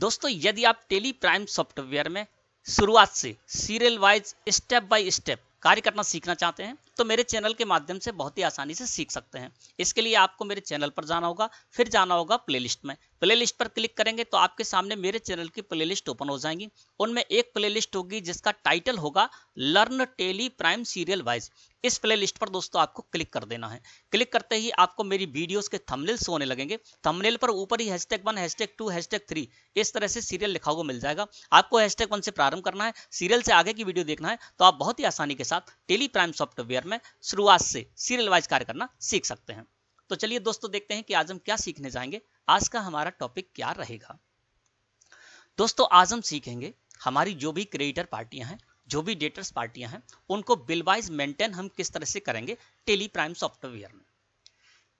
दोस्तों यदि आप टेली प्राइम सॉफ्टवेयर में शुरुआत से serial wise step by step कार्य करना सीखना चाहते हैं तो मेरे चैनल के माध्यम से बहुत ही आसानी से सीख सकते हैं इसके लिए आपको मेरे चैनल पर जाना होगा फिर जाना होगा प्लेलिस्ट में प्लेलिस्ट पर क्लिक करेंगे तो आपके सामने मेरे चैनल की प्लेलिस्ट ओपन हो जाएंगी उनमें एक प्लेलिस्ट होगी जिसका टाइटल होगा learn Tally Prime serial wise इस प्लेलिस्ट पर दोस्तों आपको क्लिक कर देना है क्लिक करते ही आपको मेरी वीडियोस के थंबनेल्स होने लगेंगे थंबनेल पर ऊपर ही hashtag one hashtag two hashtag three इस तरह से सीरियल लिखा हुआ मिल जाएगा आपको हैशटैग वन से प्रारंभ करना है सीरियल से आगे की वीडियो देखना है तो आप बहुत ही आसानी के साथ टेली प्राइम सॉफ्टवेयर मेथड में शुरुआत से सीरियल वाइज कार्य करना सीख सकते हैं तो चलिए दोस्तों देखते हैं कि आज हम क्या सीखने जाएंगे आज का हमारा टॉपिक क्या रहेगा दोस्तों आज हम सीखेंगे हमारी जो भी क्रिएटर पार्टियां हैं जो भी डेटर्स पार्टियां हैं उनको बिलवाइज मेंटेन हम किस तरह से करेंगे टेली प्राइम सॉफ्टवेयर में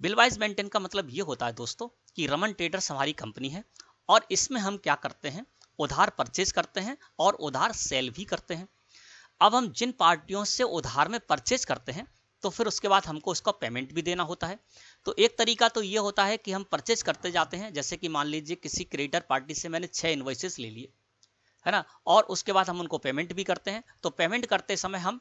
बिलवाइज मेंटेन का मतलब ये होता है दोस्तों कि रमन ट्रेडर्स हमारी कंपनी है और इसमें हम क्या करते हैं उधार परचेज करते हैं और उधार सेल भी करते हैं अब हम जिन पार्टियों से उधार में परचेज करते हैं तो फिर उसके बाद हमको उसका पेमेंट भी देना होता है तो एक तरीका तो ये होता है कि हम परचेज करते जाते हैं जैसे कि मान लीजिए किसी क्रेडिटर पार्टी से मैंने छः इन्वाइसेस ले लिए है ना और उसके बाद हम उनको पेमेंट भी करते हैं तो पेमेंट करते समय हम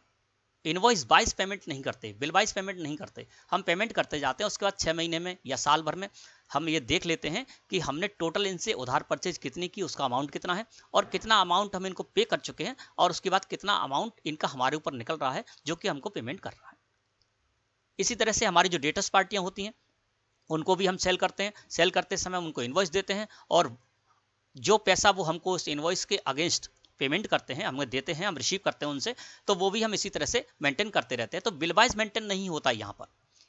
इन्वॉइस बाइस पेमेंट नहीं करते बिल बाइस पेमेंट नहीं करते हम पेमेंट करते जाते हैं उसके बाद छः महीने में या साल भर में हम ये देख लेते हैं कि हमने टोटल इनसे उधार परचेज कितनी की उसका अमाउंट कितना है और कितना अमाउंट हम इनको पे कर चुके हैं और उसके बाद कितना अमाउंट इनका हमारे ऊपर निकल रहा है जो कि हमको पेमेंट कर रहा है इसी तरह से हमारी जो डेटस पार्टियां होती हैं उनको भी हम सेल करते हैं सेल करते समय उनको इन्वॉइस देते हैं और जो पैसा वो हमको उस इन्वॉइस के अगेंस्ट पेमेंट करते हैं हमें देते हैं हम रिसीव करते हैं उनसे तो वो भी हम इसी तरह से मेंटेन करते रहते हैं तो बिलवाइज मेंटेन नहीं होता यहाँ पर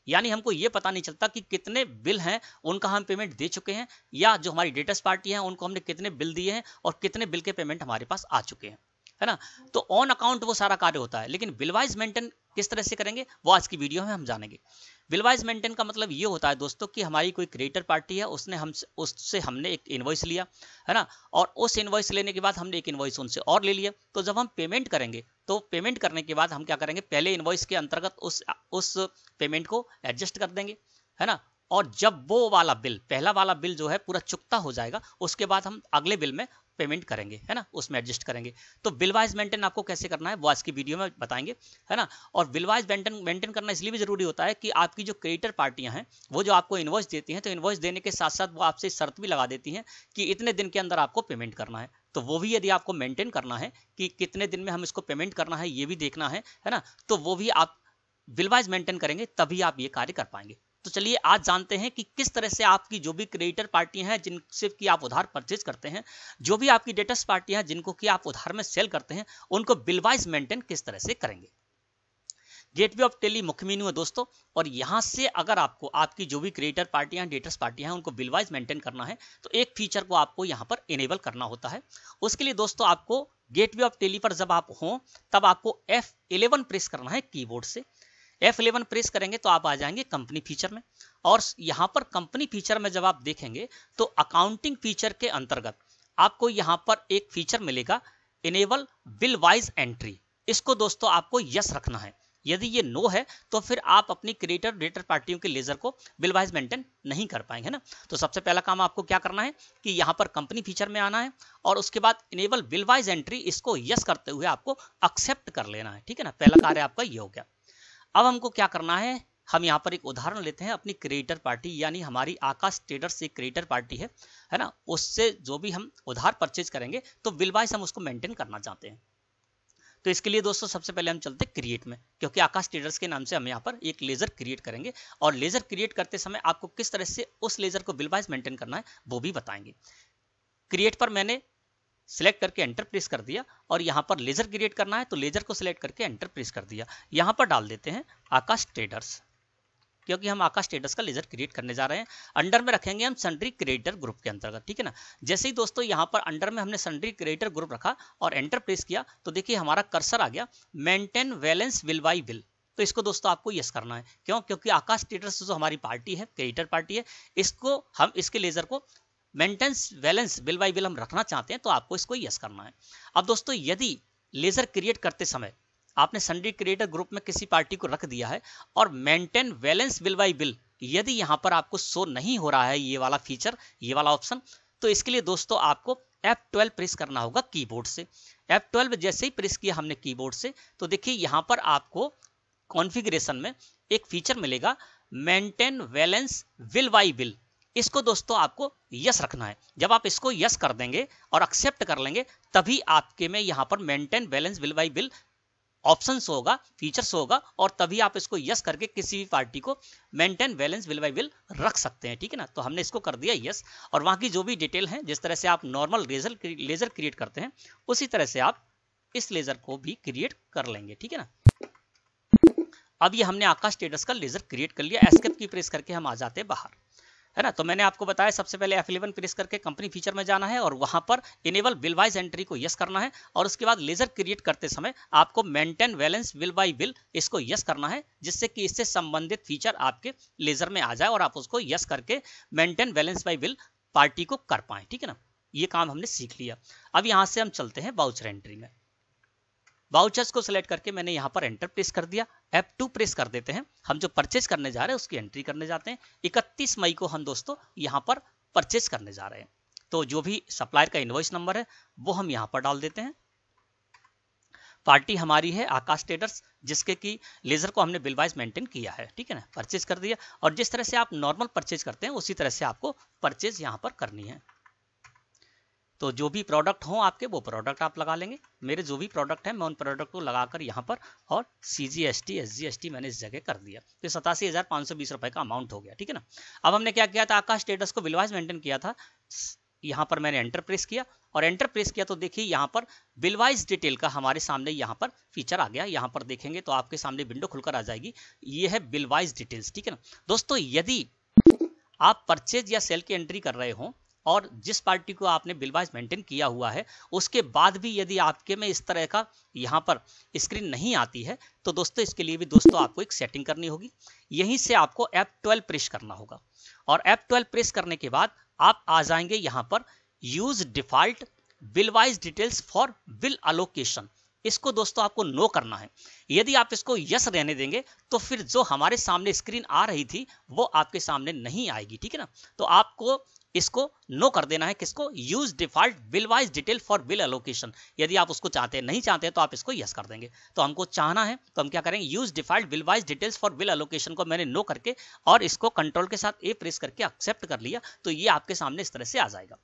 यानी हमको ये पता नहीं चलता कि कितने बिल हैं उनका हम पेमेंट दे चुके हैं या जो हमारी डेटस पार्टी है उनको हमने कितने बिल दिए हैं और कितने बिल के पेमेंट हमारे पास आ चुके हैं है ना तो ऑन अकाउंट वो सारा कार्य होता है लेकिन बिलवाइज मेंटेन किस तरह से करेंगे वो आज की वीडियो में हम जानेंगे बिलवाइज मेंटेन का मतलब ये होता है दोस्तों कि हमारी कोई क्रिएटर पार्टी है उसने हम उससे हमने एक इन्वॉइस लिया है ना और उस इन्वॉइस लेने के बाद हमने एक इन्वॉइस उनसे और ले लिया तो जब हम पेमेंट करेंगे तो पेमेंट करने के बाद हम क्या करेंगे पहले इन्वॉइस के अंतर्गत उस उस पेमेंट को एडजस्ट कर देंगे है ना और जब वो वाला बिल पहला वाला बिल जो है पूरा चुकता हो जाएगा उसके बाद हम अगले बिल में पेमेंट करेंगे है ना उसमें एडजस्ट करेंगे तो बिल वाइज मेंटेन आपको कैसे करना है वो आज की वीडियो में बताएंगे है ना और बिल वाइज मेंटेन मेंटेन करना इसलिए भी जरूरी होता है कि आपकी जो क्रेडिटर पार्टियां हैं वो जो आपको इन्वॉइस देती हैं तो इन्वॉइस देने के साथ साथ वो आपसे शर्त भी लगा देती हैं कि इतने दिन के अंदर आपको पेमेंट करना है तो वो भी यदि आपको मेंटेन करना है कि कितने दिन में हम इसको पेमेंट करना है ये भी देखना है है ना तो वो भी आप बिल वाइज मेंटेन करेंगे तभी आप ये कार्य कर पाएंगे तो चलिए आज जानते हैं कि किस तरह से आपकी जो भी क्रेडिटर पार्टियां हैं जिनसे कि आप उधार परचेज करते हैं जो भी आपकी डेटस पार्टियां हैं जिनको कि आप उधार में सेल करते हैं उनको बिलवाइज मेंटेन किस तरह से करेंगे गेटवे ऑफ टेली मुख्य मीनू है दोस्तों और यहां से अगर आपको आपकी जो भी क्रिएटर पार्टियां डेटर्स पार्टियां हैं उनको बिलवाइज मेंटेन करना है तो एक फीचर को आपको यहां पर इनेबल करना होता है उसके लिए दोस्तों आपको गेटवे ऑफ टेली पर जब आप हो तब आपको F11 प्रेस करना है कीबोर्ड से इलेवन प्रेस करेंगे तो आप आ जाएंगे कंपनी फीचर में और यहाँ पर कंपनी फीचर में जब आप देखेंगे तो अकाउंटिंग फीचर के अंतर्गत आपको यहाँ पर एक फीचर मिलेगा इनेबल बिल वाइज एंट्री इसको दोस्तों आपको यस रखना है यदि ये नो है तो फिर आप अपनी क्रिएटर डेटर पार्टियों के लेजर को बिल वाइज मेंटेन नहीं कर पाएंगे ना तो सबसे पहला काम आपको क्या करना है कि यहाँ पर कंपनी फीचर में आना है और उसके बाद इनेबल बिल वाइज एंट्री इसको यस करते हुए आपको एक्सेप्ट कर लेना है ठीक है ना पहला कार्य आपका ये हो गया अब हमको क्या करना है हम यहाँ पर एक उदाहरण लेते हैं अपनी क्रिएटर पार्टी यानी हमारी आकाश ट्रेडर्स एक क्रिएटर पार्टी है है ना उससे जो भी हम उधार परचेज करेंगे तो बिलवाइज हम उसको मेंटेन करना चाहते हैं तो इसके लिए दोस्तों सबसे पहले हम चलते हैं क्रिएट में क्योंकि आकाश ट्रेडर्स के नाम से हम यहाँ पर एक लेजर क्रिएट करेंगे और लेजर क्रिएट करते समय आपको किस तरह से उस लेजर को बिलवाइज मेंटेन करना है वो भी बताएंगे क्रिएट पर मैंने सिलेक्ट करके एंटर प्रेस कर दिया और यहाँ पर लेजर क्रिएट करना है तो लेजर को सिलेक्ट करके एंटर प्रेस कर दिया यहाँ पर डाल देते हैं आकाश ट्रेडर्स क्योंकि हम आकाश स्टेटस का लेजर क्रिएट करने जा रहे हैं अंडर में रखेंगे हम सन्ड्री क्रिएटर ग्रुप के अंतर्गत ठीक है ना जैसे ही दोस्तों यहाँ पर अंडर में हमने सन्ड्री क्रिएटर ग्रुप रखा और एंटर प्रेस किया तो देखिए हमारा कर्सर आ गया maintain balance bill by bill तो इसको दोस्तों आपको यस करना है क्यों क्योंकि आकाश ट्रेडर्स जो हमारी पार्टी है क्रिएटर पार्टी है इसको हम इसके लेजर को maintenance balance bill by bill हम रखना चाहते हैं तो आपको इसको यस करना है अब दोस्तों यदि लेजर क्रिएट करते समय आपने संडे क्रिएटर ग्रुप में किसी पार्टी को रख दिया है और maintain balance bill by bill यदि यहां पर आपको शो नहीं हो रहा है ये वाला फीचर ये वाला ऑप्शन तो इसके लिए दोस्तों आपको F12 प्रेस करना होगा कीबोर्ड से F12 जैसे ही प्रेस किया हमने कीबोर्ड से तो देखिए यहां पर आपको कॉन्फ़िगरेशन में एक फीचर मिलेगा maintain balance bill by bill इसको दोस्तों आपको यस रखना है जब आप इसको यस कर देंगे और एक्सेप्ट कर लेंगे तभी आपके में यहाँ पर maintain balance bill by bill option होगा फीचर्स होगा और तभी आप इसको यस करके किसी भी पार्टी को maintain balance bill by bill रख सकते हैं ठीक है ना तो हमने इसको कर दिया यस और वहां की जो भी डिटेल है जिस तरह से आप नॉर्मल लेजर लेजर क्रिएट करते हैं उसी तरह से आप इस लेजर को भी क्रिएट कर लेंगे ठीक है ना अब ये हमने आकाश स्टेटस का लेजर क्रिएट कर लिया एस्केप की प्रेस करके हम आ जाते हैं बाहर है ना तो मैंने आपको बताया सबसे पहले F11 प्रेस करके कंपनी फीचर में जाना है और वहां पर इनेबल बिल वाइज एंट्री को यस करना है और उसके बाद लेजर क्रिएट करते समय आपको maintain balance bill by bill इसको यस करना है जिससे कि इससे संबंधित फीचर आपके लेजर में आ जाए और आप उसको यस करके maintain balance by bill party को कर पाए ठीक है ना ये काम हमने सीख लिया अब यहाँ से हम चलते हैं बाउचर एंट्री में वाउचर्स को सिलेक्ट करके मैंने यहाँ पर एंटर प्रेस कर दिया एप टू प्रेस कर देते हैं हम जो परचेज करने जा रहे हैं उसकी एंट्री करने जाते हैं इकतीस मई को हम दोस्तों यहाँ पर परचेज करने जा रहे हैं तो जो भी सप्लायर का इन्वॉइस नंबर है वो हम यहाँ पर डाल देते हैं पार्टी हमारी है आकाश ट्रेडर्स जिसके की लेजर को हमने बिल वाइज मेंटेन किया है ठीक है ना परचेज कर दिया और जिस तरह से आप नॉर्मल परचेज करते हैं उसी तरह से आपको परचेज यहाँ पर करनी है तो जो भी प्रोडक्ट हो आपके वो प्रोडक्ट आप लगा लेंगे मेरे जो भी प्रोडक्ट हैं मैं उन प्रोडक्ट को लगाकर यहाँ पर और C G S T S G S T मैंने इस जगह कर दिया तो सतासी हज़ार पाँच सौ बीस रुपये का अमाउंट हो गया ठीक है ना अब हमने क्या किया था आपका स्टेटस को बिलवाइज मेंटेन किया था यहाँ पर मैंने एंटर प्रेस किया और एंटर प्रेस किया तो देखिए यहाँ पर बिलवाइज डिटेल का हमारे सामने यहाँ पर फीचर आ गया यहाँ पर देखेंगे तो आपके सामने विंडो खुलकर आ जाएगी ये है बिलवाइज डिटेल्स ठीक है ना दोस्तों यदि आप परचेज या सेल की एंट्री कर रहे हो और जिस पार्टी को आपने बिलवाइज मेंटेन किया हुआ है उसके बाद भी यदि आपके में इस तरह का यहाँ पर स्क्रीन नहीं आती है तो दोस्तों इसके लिए भी दोस्तों आपको एक सेटिंग करनी होगी यहीं से आपको एप ट्वेल्व प्रेस करना होगा और एप ट्वेल्व प्रेस करने के बाद आप आ जाएंगे यहाँ पर use default bill wise details for bill allocation इसको दोस्तों आपको नो करना है यदि आप इसको यस रहने देंगे तो फिर जो हमारे सामने स्क्रीन आ रही थी वो आपके सामने नहीं आएगी ठीक है ना तो आपको इसको नो कर देना है किसको use default bill wise detail for bill allocation यदि आप उसको चाहते हैं नहीं चाहते हैं, तो आप इसको यस कर देंगे तो हमको चाहना है तो हम क्या करेंगे use default bill wise details for bill allocation को मैंने नो करके और इसको कंट्रोल के साथ ए प्रेस करके एक्सेप्ट कर लिया तो ये आपके सामने इस तरह से आ जाएगा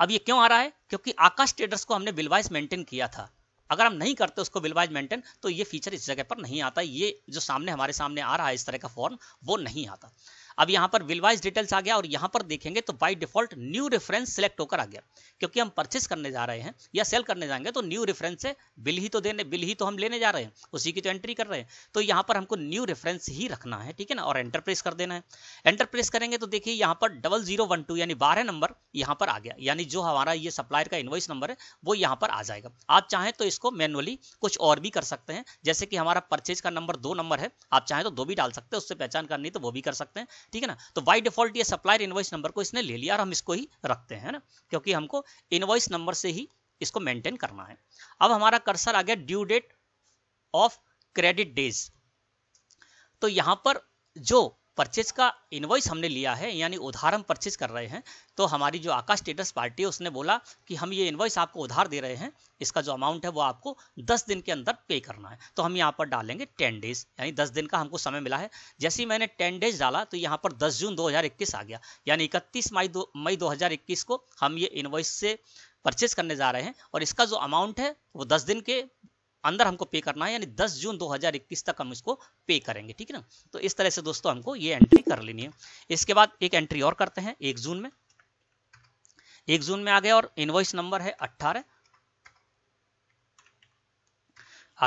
अब ये क्यों आ रहा है क्योंकि आकाश ट्रेडर्स को हमने बिलवाइज मेंटेन किया था अगर हम नहीं करते उसको बिलवाइज मेंटेन तो ये फीचर इस जगह पर नहीं आता ये जो सामने हमारे सामने आ रहा है इस तरह का फॉर्म वो नहीं आता अब यहाँ पर विलवाइज डिटेल्स आ गया और यहाँ पर देखेंगे तो by default new reference select होकर आ गया क्योंकि हम परचेस करने जा रहे हैं या सेल करने जाएंगे तो न्यू रेफरेंस से बिल ही तो देने बिल ही तो हम लेने जा रहे हैं उसी की तो एंट्री कर रहे हैं तो यहाँ पर हमको न्यू रेफरेंस ही रखना है ठीक है ना और एंटरप्रेस कर देना है एंटरप्रेस करेंगे तो देखिए यहाँ पर डबल जीरो वन टू यानी बारह नंबर यहाँ पर आ गया यानी जो हमारा ये सप्लायर का इन्वॉइस नंबर है वो यहाँ पर आ जाएगा आप चाहें तो इसको मैनुअली कुछ और भी कर सकते हैं जैसे कि हमारा परचेज का नंबर दो नंबर है आप चाहें तो दो भी डाल सकते हैं उससे पहचान करनी तो वो भी कर सकते हैं ठीक है ना तो बाई डिफॉल्ट ये सप्लायर इन्वॉइस नंबर को इसने ले लिया और हम इसको ही रखते हैं ना क्योंकि हमको इन्वॉइस नंबर से ही इसको मेंटेन करना है अब हमारा कर्सर आ गया due date of credit days तो यहां पर जो परचेज का इन्वॉइस हमने लिया है यानी उधार हम परचेज कर रहे हैं तो हमारी जो आकाश स्टेटस पार्टी है उसने बोला कि हम ये इन्वॉइस आपको उधार दे रहे हैं इसका जो अमाउंट है वो आपको दस दिन के अंदर पे करना है तो हम यहाँ पर डालेंगे टेन डेज यानी दस दिन का हमको समय मिला है जैसे ही मैंने टेन डेज डाला तो यहाँ पर दस जून 2021 आ गया यानी इकतीस मई दो मई 2021 को हम ये इन्वॉइस से परचेज करने जा रहे हैं और इसका जो अमाउंट है वो दस दिन के अंदर हमको पे करना है यानी 10 जून 2021 तक हम इसको पे करेंगे ठीक है ना तो इस तरह से दोस्तों हमको ये एंट्री कर लेनी है इसके बाद एक एंट्री और करते हैं एक जून में एक जून में आ गया और इनवॉइस नंबर है अट्ठारह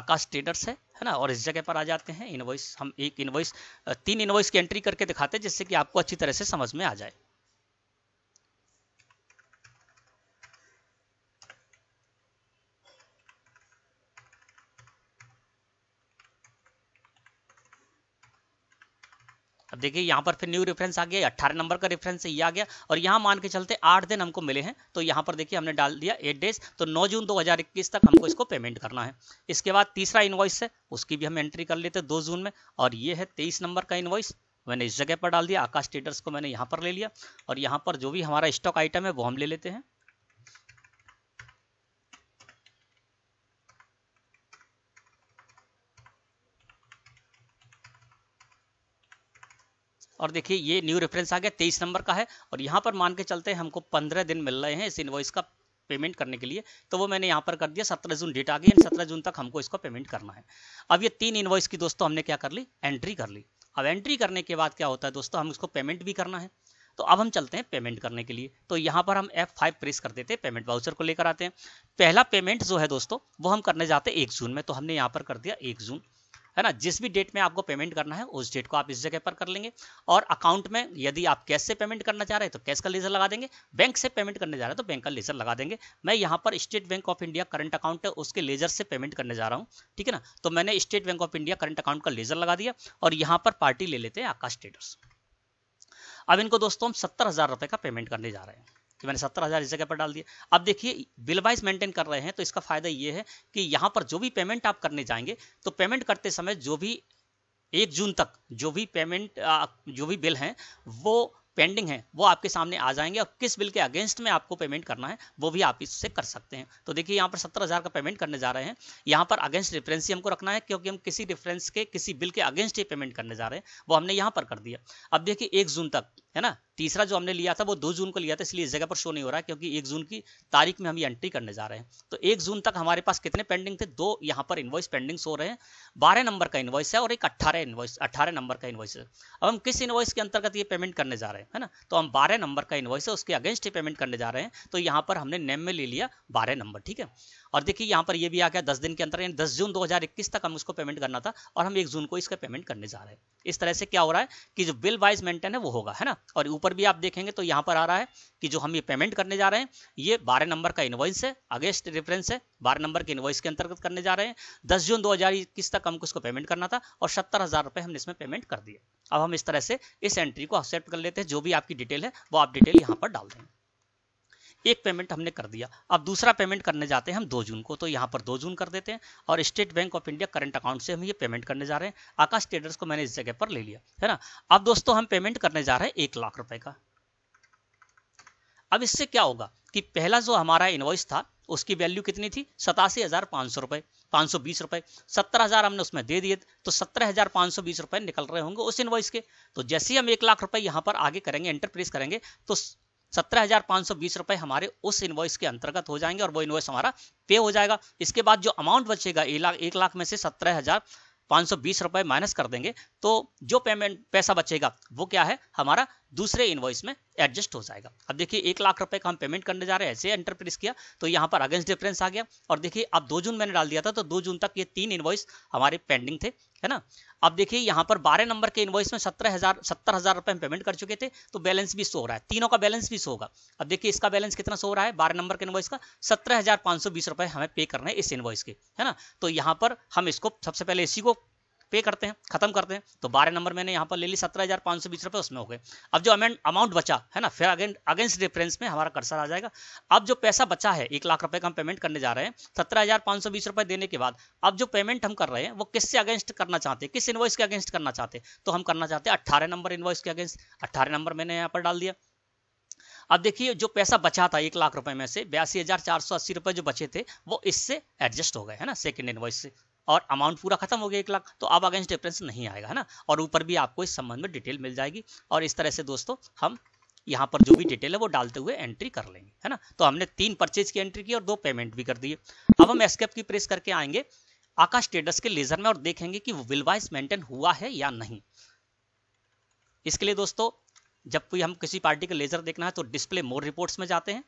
आकाश ट्रेडर्स है है ना और इस जगह पर आ जाते हैं इनवॉइस हम एक इनवॉइस तीन इनवॉइस की एंट्री करके दिखाते हैं जिससे कि आपको अच्छी तरह से समझ में आ जाए अब देखिए यहाँ पर फिर न्यू रेफरेंस आ गया अट्ठारह नंबर का रेफरेंस ये आ गया और यहाँ मान के चलते आठ दिन हमको मिले हैं तो यहाँ पर देखिए हमने डाल दिया एट डेज तो नौ जून दो तक हमको इसको पेमेंट करना है इसके बाद तीसरा इन्वाइस है उसकी भी हम एंट्री कर लेते हैं दो जून में और ये है तेईस नंबर का इन्वाइस मैंने इस जगह पर डाल दिया आकाश ट्रेडर्स को मैंने यहाँ पर ले लिया और यहाँ पर जो भी हमारा स्टॉक आइटम है वो हम ले लेते हैं और देखिए ये न्यू रेफरेंस आ गया तेईस नंबर का है और यहाँ पर मान के चलते हैं हमको पंद्रह दिन मिल रहे हैं इस इन्वॉइस का पेमेंट करने के लिए तो वो मैंने यहाँ पर कर दिया सत्रह जून डेट आ गई सत्रह जून तक हमको इसको पेमेंट करना है अब ये तीन इन्वॉइस की दोस्तों हमने क्या कर ली एंट्री कर ली अब एंट्री करने के बाद क्या होता है दोस्तों हम इसको पेमेंट भी करना है तो अब हम चलते हैं पेमेंट करने के लिए तो यहाँ पर हम F5 प्रेस कर देते हैं पेमेंट वाउचर को लेकर आते हैं पहला पेमेंट जो है दोस्तों वो हम करने जाते हैं एक जून में तो हमने यहाँ पर कर दिया एक जून है ना जिस भी डेट में आपको पेमेंट करना है उस डेट को आप इस जगह पर कर लेंगे और अकाउंट में यदि आप कैश से पेमेंट करना चाह रहे हैं तो कैश का लेजर लगा देंगे बैंक से पेमेंट करने जा रहे हैं तो बैंक का लेजर लगा देंगे मैं यहाँ पर State Bank of India current account है उसके लेजर से पेमेंट करने जा रहा हूँ ठीक है ना तो मैंने State Bank of India current account का लेजर लगा दिया और यहाँ पर पार्टी ले लेते हैं आकाश ट्रेडर्स अब इनको दोस्तों हम सत्तर हजार रुपए का पेमेंट करने जा रहे हैं कि मैंने सत्तर हज़ार इस जगह पर डाल दिया अब देखिए बिल वाइज मेंटेन कर रहे हैं तो इसका फ़ायदा ये है कि यहाँ पर जो भी पेमेंट आप करने जाएंगे तो पेमेंट करते समय जो भी एक जून तक जो भी पेमेंट जो भी बिल हैं वो पेंडिंग है वो आपके सामने आ जाएंगे और किस बिल के अगेंस्ट में आपको पेमेंट करना है वो भी आप इससे कर सकते हैं तो देखिए यहाँ पर सत्तर हज़ार का पेमेंट करने जा रहे हैं यहाँ पर अगेंस्ट रेफरेंस ही हमको रखना है क्योंकि हम किसी रेफरेंस के किसी बिल के अगेंस्ट ही पेमेंट करने जा रहे हैं वो हमने यहाँ पर कर दिया अब देखिए एक जून तक है ना तीसरा जो हमने लिया था वो दो जून को लिया था इसलिए इस जगह पर शो नहीं हो रहा है क्योंकि एक जून की तारीख में हम ये एंट्री करने जा रहे हैं तो एक जून तक हमारे पास कितने पेंडिंग थे दो यहाँ पर इन्वॉइस पेंडिंग हो रहे हैं बारह नंबर का इन्वॉइस है और एक अट्ठारह इन्वॉइस अट्ठारह नंबर का इन्वॉइस है अब हम किस इन्वॉइस के अंतर्गत ये पेमेंट करने जा रहे हैं है ना तो हम बारह नंबर का इन्वॉइस है उसके अगेंस्ट ही पेमेंट करने जा रहे हैं तो यहाँ पर हमने नेम में ले लिया बारह नंबर ठीक है और देखिए यहाँ पर ये भी आ गया दस दिन के अंदर यानी दस जून 2021 तक हम उसको पेमेंट करना था और हम एक जून को इसका पेमेंट करने जा रहे हैं इस तरह से क्या हो रहा है कि जो बिल वाइज मेंटेन है वो होगा है ना और ऊपर भी आप देखेंगे तो यहाँ पर आ रहा है कि जो हम ये पेमेंट करने जा रहे हैं ये बारह नंबर का इन्वॉइस है अगेंस्ट रेफरेंस है बारह नंबर के इन्वॉइस के अंतर्गत करने जा रहे हैं दस जून दो तक हमको इसको पेमेंट करना था और सत्तर हमने इसमें पेमेंट कर दिया अब हम इस तरह से इस एंट्री को एक्सेप्ट कर लेते हैं जो भी आपकी डिटेल है वो आप डिटेल यहाँ पर डाल देंगे एक पेमेंट हमने कर दिया अब दूसरा पेमेंट करने जाते हैं हम दो जून को तो यहाँ पर दो जून कर देते हैं और State Bank of India current account से हम ये पेमेंट करने जा रहे हैं आकाश ट्रेडर्स को मैंने इस जगह पर ले लिया है ना अब दोस्तों हम पेमेंट करने जा रहे हैं एक लाख रुपए का अब इससे क्या होगा कि पहला जो हमारा इन्वॉइस था उसकी वैल्यू कितनी थी सतासी हज़ार पाँच सौ रुपये पाँच सौ बीस रुपये सत्तर हज़ार हमने उसमें दे दिए तो सत्रह हज़ार पाँच सौ बीस रुपये निकल रहे होंगे उस इन्वॉइस के तो जैसे ही हम एक लाख रुपए यहाँ पर आगे करेंगे एंटरप्रेस करेंगे तो सत्रह हजार पाँच सौ बीस रुपए हमारे उस इन्वॉइस के अंतर्गत हो जाएंगे और वो इन्वॉइस हमारा पे हो जाएगा इसके बाद जो अमाउंट बचेगा एक लाख एक लाख में से सत्रह हजार पाँच सौ बीस रुपए माइनस कर देंगे तो जो पेमेंट पैसा बचेगा वो क्या है हमारा दूसरे इनवॉइस में एडजस्ट हो जाएगा अब देखिए एक लाख रुपए का हम पेमेंट करने जा रहे हैं ऐसे एंटरप्रेस किया तो यहाँ पर अगेंस्ट डिफरेंस आ गया और देखिए अब दो जून मैंने डाल दिया था तो दो जून तक ये तीन इन्वॉइस हमारे पेंडिंग थे है ना अब देखिए यहाँ पर बारह नंबर के इन्वॉइस में सत्रह हजार सत्तर हजार रुपए हम पेमेंट कर चुके थे तो बैलेंस भी सो रहा है तीनों का बैलेंस भी सो होगा अब देखिए इसका बैलेंस कितना सो रहा है बारह नंबर के इन्वॉइस का सत्रह हजार पांच सौ बीस रुपए हमें पे करना है इस इन्वॉइस के है ना तो यहाँ पर हम इसको सबसे पहले इसी को पे करते हैं खत्म करते हैं तो बारह नंबर मैंने यहाँ पर ले ली सत्रह हज़ार पाँच सौ बीस रुपये उसमें हो गए अब जो अमेंट अमाउंट बचा है ना फिर अगेन अगेंस्ट डिफरेंस में हमारा कर्सर आ जाएगा अब जो पैसा बचा है एक लाख रुपये का हम पेमेंट करने जा रहे हैं सत्रह हज़ार पाँच सौ बीस रुपये देने के बाद अब जो पेमेंट हम कर रहे हैं वो किससे अगेंस्ट करना चाहते हैं किस इन्वॉइस के अगेंस्ट करना चाहते हैं तो हम करना चाहते हैं अट्ठारह नंबर इन्वॉइस के अगेंस्ट अट्ठारह नंबर मैंने यहाँ पर डाल दिया अब देखिए जो पैसा बचा था एक लाख रुपए में से बयासी हजार चार सौ अस्सी रुपए जो बचे थे वो इससे एडजस्ट हो गए है ना सेकंड इनवॉइस से और अमाउंट पूरा खत्म हो गया एक लाख तो अब अगेंस्ट डिफरेंस नहीं आएगा है ना और ऊपर भी आपको इस संबंध में डिटेल मिल जाएगी और इस तरह से दोस्तों हम यहाँ पर जो भी डिटेल है वो डालते हुए एंट्री कर लेंगे है ना तो हमने तीन परचेज की एंट्री की और दो पेमेंट भी कर दिए अब हम एस्केप की प्रेस करके आएंगे आकाश ट्रेडर्स के लेजर में और देखेंगे कि विलवाइस मेंटेन हुआ है या नहीं इसके लिए दोस्तों जब कोई हम किसी पार्टी का लेजर देखना है तो डिस्प्ले मोर रिपोर्ट्स में जाते हैं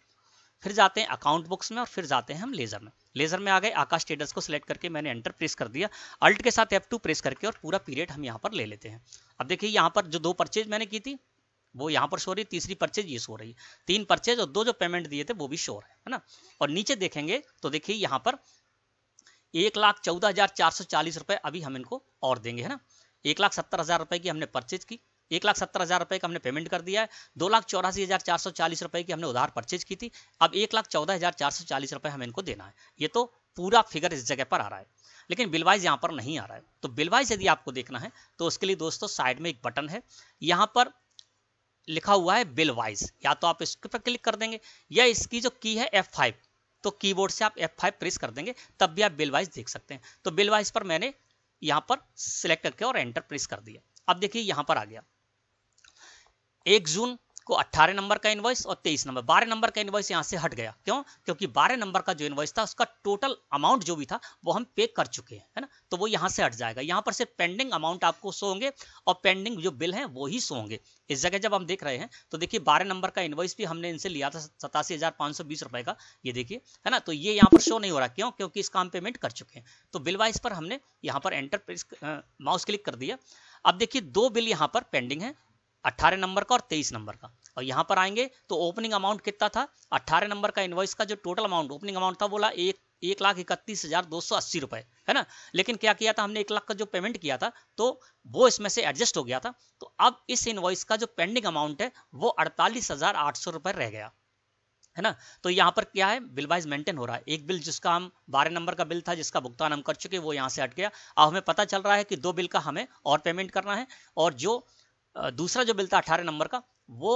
फिर जाते हैं अकाउंट बुक्स में और फिर जाते हैं हम लेजर में लेजर में आ गए आकाश ट्रेडर्स को सिलेक्ट करके मैंने एंटर प्रेस कर दिया अल्ट के साथ एफ टू प्रेस करके और पूरा पीरियड हम यहाँ पर ले लेते हैं अब देखिए यहाँ पर जो दो परचेज मैंने की थी वो यहाँ पर शो रही तीसरी परचेज ये शो रही है तीन परचेज और दो जो पेमेंट दिए थे वो भी शोर है है ना और नीचे देखेंगे तो देखिए यहाँ पर एक लाख चौदह हजार चार सौ चालीस रुपए अभी हम इनको और देंगे है ना एक लाख सत्तर हजार रुपए की हमने परचेज की एक लाख सत्तर हज़ार रुपए का हमने पेमेंट कर दिया है दो लाख चौरासी हज़ार चार सौ चालीस रुपए की हमने उधार परचेज की थी अब एक लाख चौदह हज़ार चार सौ चालीस रुपए हमें इनको देना है ये तो पूरा फिगर इस जगह पर आ रहा है लेकिन बिलवाइज यहाँ पर नहीं आ रहा है तो बिलवाइज यदि आपको देखना है तो उसके लिए दोस्तों साइड में एक बटन है यहाँ पर लिखा हुआ है बिलवाइज या तो आप इस पर क्लिक कर देंगे या इसकी जो की है एफ फाइव तो कीबोर्ड से आप एफ फाइव प्रेस कर देंगे तब भी आप बिल वाइज देख सकते हैं तो बिल वाइज पर मैंने यहाँ पर सिलेक्ट करके और एंटर प्रेस कर दिया अब देखिए यहां पर आ गया एक जून को 18 नंबर का इन्वॉइस और 23 नंबर 12 नंबर का इन्वॉइस यहाँ से हट गया क्यों क्योंकि 12 नंबर का जो इन्वॉइस था उसका टोटल अमाउंट जो भी था वो हम पे कर चुके हैं है ना तो वो यहाँ से हट जाएगा यहाँ पर सिर्फ पेंडिंग अमाउंट आपको सो होंगे और पेंडिंग जो बिल है वो ही सो होंगे इस जगह जब हम देख रहे हैं तो देखिए बारह नंबर का इन्वॉइस भी हमने इनसे लिया था सतासी रुपए का ये देखिए है ना तो ये यहाँ पर शो नहीं हो रहा क्यों क्योंकि इसका हम पेमेंट कर चुके हैं तो बिल वाइज पर हमने यहाँ पर एंटर माउस क्लिक कर दिया अब देखिए दो बिल यहाँ पर पेंडिंग है अट्ठारह नंबर का और तेईस नंबर का और यहाँ पर आएंगे तो ओपनिंग अमाउंट कितना था अट्ठारह नंबर का इन्वॉइस का जो टोटल अमाउंट ओपनिंग अमाउंट था बोला एक एक लाख इकतीस हजार दो सौ अस्सी रुपए है ना लेकिन क्या किया था हमने एक लाख का जो पेमेंट किया था तो वो इसमें से एडजस्ट हो गया था तो अब इस इन्वॉइस का जो पेंडिंग अमाउंट है वो अड़तालीस हजार आठ सौ रुपए रह गया है ना तो यहाँ पर क्या है बिल वाइज मेंटेन हो रहा है एक बिल जिसका हम बारह नंबर का बिल था जिसका भुगतान हम कर चुके वो यहाँ से हट गया अब हमें पता चल रहा है कि दो बिल का हमें और पेमेंट करना है और जो दूसरा जो बिल था अठारह नंबर का वो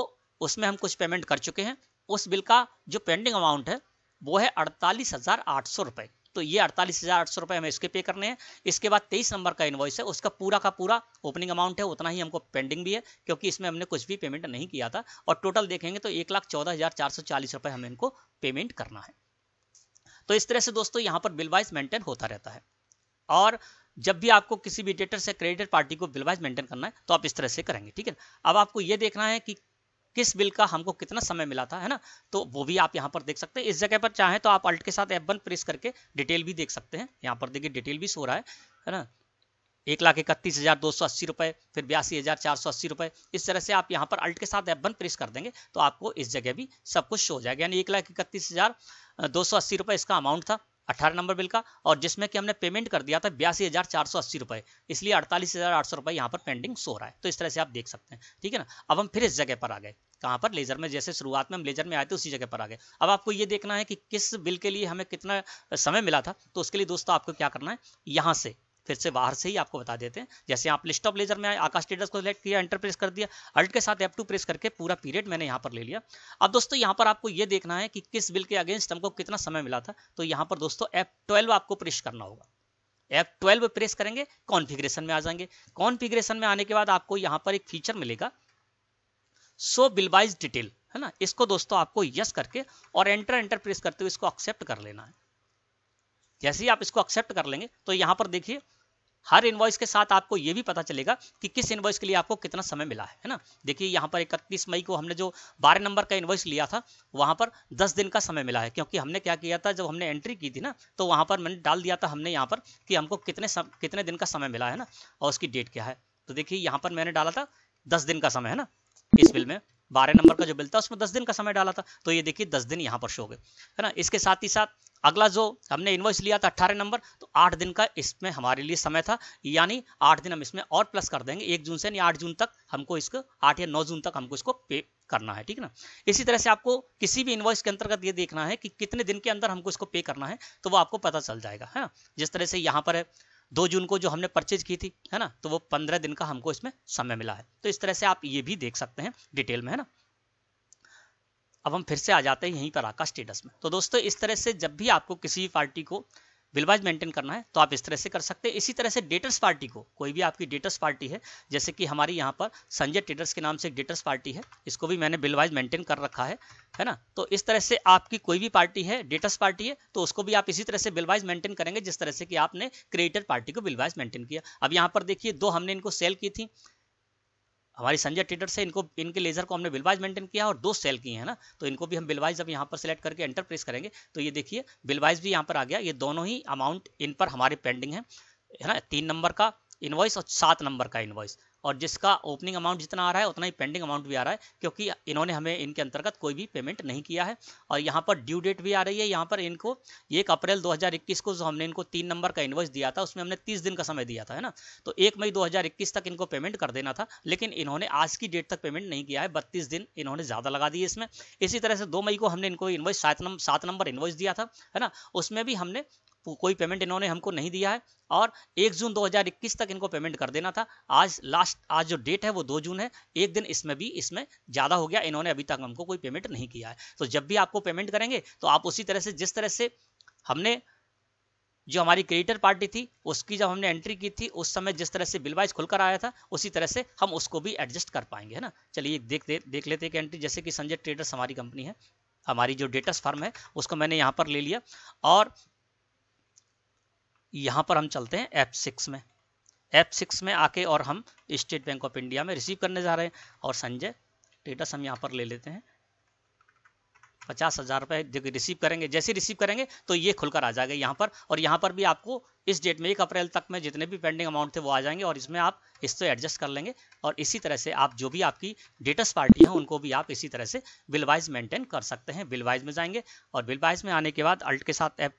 उसमें हम कुछ पेमेंट कर चुके हैं उस बिल का जो पेंडिंग अमाउंट है वो है अड़तालीस हज़ार आठ सौ रुपए तो ये अड़तालीस हज़ार आठ सौ रुपए हमें इसके पे करने हैं इसके बाद तेईस नंबर का इन्वॉइस है उसका पूरा का पूरा ओपनिंग अमाउंट है उतना ही हमको पेंडिंग भी है क्योंकि इसमें हमने कुछ भी पेमेंट नहीं किया था और टोटल देखेंगे तो एक लाख चौदह हज़ार चार सौ चालीस रुपए हमें इनको पेमेंट करना है तो इस तरह से दोस्तों यहाँ पर बिल वाइज मेंटेन होता रहता है और जब भी आपको किसी भी डेटर से क्रेडिटर पार्टी को बिलवाइज मेंटेन करना है तो आप इस तरह से करेंगे ठीक है अब आपको ये देखना है कि किस बिल का हमको कितना समय मिला था है ना तो वो भी आप यहाँ पर देख सकते हैं इस जगह पर चाहें तो आप अल्ट के साथ एफ प्रेस करके डिटेल भी देख सकते हैं यहाँ पर देखिए डिटेल भी सो रहा है है ना एक लाख इकतीस हज़ार दो सौ अस्सी रुपए फिर बयासी हज़ार चार सौ अस्सी रुपए इस तरह से आप यहाँ पर अल्ट के साथ एफ वन प्रेस कर देंगे तो आपको इस जगह भी सब कुछ शो हो जाएगा यानी एक लाख इकतीस हज़ार दो सौ अस्सी रुपए इसका अमाउंट था अठारह नंबर बिल का और जिसमें कि हमने पेमेंट कर दिया था बयासी हज़ार चार सौ अस्सी रुपए इसलिए अड़तालीस हज़ार आठ सौ रुपए यहाँ पर पेंडिंग सो रहा है तो इस तरह से आप देख सकते हैं ठीक है ना अब हम फिर इस जगह पर आ गए कहाँ पर लेजर में जैसे शुरुआत में हम लेजर में आए थे उसी जगह पर आ गए अब आपको ये देखना है कि किस बिल के लिए हमें कितना समय मिला था तो उसके लिए दोस्तों आपको क्या करना है यहाँ से फिर से बाहर से ही आपको बता देते हैं जैसे आप लिस्ट ऑफ लेजर में आकाश ट्रेडर्स को सिलेक्ट किया एंटर प्रेस कर दिया अल्ट के साथ एप टू प्रेस करके पूरा पीरियड मैंने यहाँ पर ले लिया अब दोस्तों यहाँ पर आपको ये देखना है कि किस बिल के अगेंस्ट हमको कितना समय मिला था तो यहाँ पर दोस्तों एप ट्वेल्व आपको प्रेस करना होगा एप ट्वेल्व प्रेस करेंगे कॉन्फिग्रेशन में आ जाएंगे कॉन्फिग्रेशन में आने के बाद आपको यहाँ पर एक फीचर मिलेगा सो बिलवाइज डिटेल है ना इसको दोस्तों आपको यस करके और एंटर एंटर प्रेस करते हुए इसको एक्सेप्ट कर लेना है जैसे ही आप इसको एक्सेप्ट कर लेंगे तो यहाँ पर देखिए हर इन्वॉइस के साथ आपको ये भी पता चलेगा कि किस इन्वॉइस के लिए आपको कितना समय मिला है है ना देखिए यहाँ पर इकतीस मई को हमने जो बारह नंबर का इन्वॉइस लिया था वहाँ पर दस दिन का समय मिला है क्योंकि हमने क्या किया था जब हमने एंट्री की थी ना तो वहाँ पर मैंने डाल दिया था हमने यहाँ पर कि हमको कितने सम, कितने दिन का समय मिला है ना और उसकी डेट क्या है तो देखिए यहाँ पर मैंने डाला था दस दिन का समय है ना इस बिल में बारह नंबर का जो बिल था उसमें दस दिन का समय डाला था तो ये देखिए दस दिन यहाँ पर शो गए है ना इसके साथ ही साथ अगला जो हमने इन्वॉइस लिया था अट्ठारह नंबर तो आठ दिन का इसमें हमारे लिए समय था यानी आठ दिन हम इसमें और प्लस कर देंगे एक जून से यानी आठ जून तक हमको इसको आठ या नौ जून तक हमको इसको पे करना है ठीक ना इसी तरह से आपको किसी भी इन्वॉइस के अंतर्गत ये देखना है कि कितने दिन के अंदर हमको इसको पे करना है तो वो आपको पता चल जाएगा है ना जिस तरह से यहाँ पर है दो जून को जो हमने परचेज की थी है ना तो वो पंद्रह दिन का हमको इसमें समय मिला है तो इस तरह से आप ये भी देख सकते हैं डिटेल में है ना अब हम फिर से आ जाते हैं यहीं पर आका स्टेटस में तो दोस्तों इस तरह से जब भी आपको किसी पार्टी को विलवाइज मेंटेन करना है तो आप इस तरह से कर सकते हैं इसी तरह से डेटर्स पार्टी को कोई भी आपकी डेटर्स पार्टी है जैसे कि हमारी यहाँ पर संजय ट्रेडर्स के नाम से एक डेटर्स पार्टी है इसको भी मैंने बिलवाइज मेंटेन कर रखा है है ना तो इस तरह से आपकी कोई भी पार्टी है डेटर्स पार्टी है तो उसको भी आप इसी तरह से बिलवाइज मेंटेन करेंगे जिस तरह से कि आपने क्रिएटर पार्टी को बिलवाइज मेंटेन किया अब यहाँ पर देखिए दो हमने इनको सेल की थी हमारी संजय ट्रेडर से इनको इनके लेजर को हमने बिलवाइज मेंटेन किया और दो सेल किए हैं ना तो इनको भी हम बिलवाइज अब यहाँ पर सेलेक्ट करके एंटर प्रेस करेंगे तो ये देखिए बिलवाइज भी यहाँ पर आ गया ये दोनों ही अमाउंट इन पर हमारे पेंडिंग है है ना तीन नंबर का इन्वॉइस और सात नंबर का इन्वॉइस और जिसका ओपनिंग अमाउंट जितना आ रहा है उतना ही पेंडिंग अमाउंट भी आ रहा है क्योंकि इन्होंने हमें इनके अंतर्गत कोई भी पेमेंट नहीं किया है और यहाँ पर ड्यू डेट भी आ रही है यहाँ पर इनको एक अप्रैल 2021 को जो हमने इनको तीन नंबर का इन्वॉइस दिया था उसमें हमने तीस दिन का समय दिया था है ना तो एक मई दो तक इनको पेमेंट कर देना था लेकिन इन्होंने आज की डेट तक पेमेंट नहीं किया है बत्तीस दिन इन्होंने ज़्यादा लगा दिए इसमें इसी तरह से दो मई को हमने इनको इन्वॉइस सात नंबर सात नंबर इन्वॉइस दिया था है ना उसमें भी हमने कोई पेमेंट इन्होंने हमको नहीं दिया है और एक जून 2021 तक इनको पेमेंट कर देना था आज लास्ट आज जो डेट है वो दो जून है एक दिन इसमें भी इसमें ज़्यादा हो गया इन्होंने अभी तक हमको कोई पेमेंट नहीं किया है तो जब भी आपको पेमेंट करेंगे तो आप उसी तरह से जिस तरह से हमने जो हमारी क्रिएटर पार्टी थी उसकी जब हमने एंट्री की थी उस समय जिस तरह से बिलवाइज खुलकर आया था उसी तरह से हम उसको भी एडजस्ट कर पाएंगे है ना चलिए देख दे, देख लेते हैं कि एंट्री जैसे कि संजय ट्रेडर्स हमारी कंपनी है हमारी जो डेटस फर्म है उसको मैंने यहाँ पर ले लिया और यहाँ पर हम चलते हैं एप सिक्स में एफ सिक्स में आके और हम स्टेट बैंक ऑफ इंडिया में रिसीव करने जा रहे हैं और संजय डेटस हम यहाँ पर ले लेते हैं पचास हज़ार रुपए रिसीव करेंगे जैसे रिसीव करेंगे तो ये खुलकर आ जाएगा यहाँ पर और यहाँ पर भी आपको इस डेट में एक अप्रैल तक में जितने भी पेंडिंग अमाउंट थे वो आ जाएंगे और इसमें आप इससे तो एडजस्ट कर लेंगे और इसी तरह से आप जो भी आपकी डेटस पार्टी है उनको भी आप इसी तरह से बिलवाइज मेंटेन कर सकते हैं बिलवाइज में जाएंगे और बिल वाइज में आने के बाद अल्ट के साथ एफ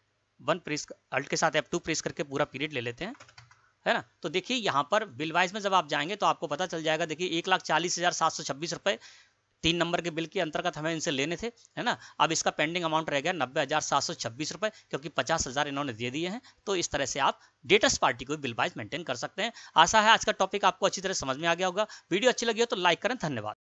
वन प्रेस अल्ट के साथ एफ टू प्रेस करके पूरा पीरियड ले लेते हैं है ना तो देखिए यहाँ पर बिल वाइज में जब आप जाएंगे तो आपको पता चल जाएगा देखिए एक लाख चालीस हज़ार सात सौ छब्बीस रुपये तीन नंबर के बिल के अंतर्गत हमें इनसे लेने थे है ना अब इसका पेंडिंग अमाउंट रह गया नब्बे हज़ार सात सौ छब्बीस रुपये क्योंकि पचास हज़ार इन्होंने दे दिए हैं तो इस तरह से आप डेटस पार्टी को बिल वाइज मेंटेन कर सकते हैं आशा है आज का टॉपिक आपको अच्छी तरह समझ में आ गया होगा वीडियो अच्छी लगी हो तो लाइक करें धन्यवाद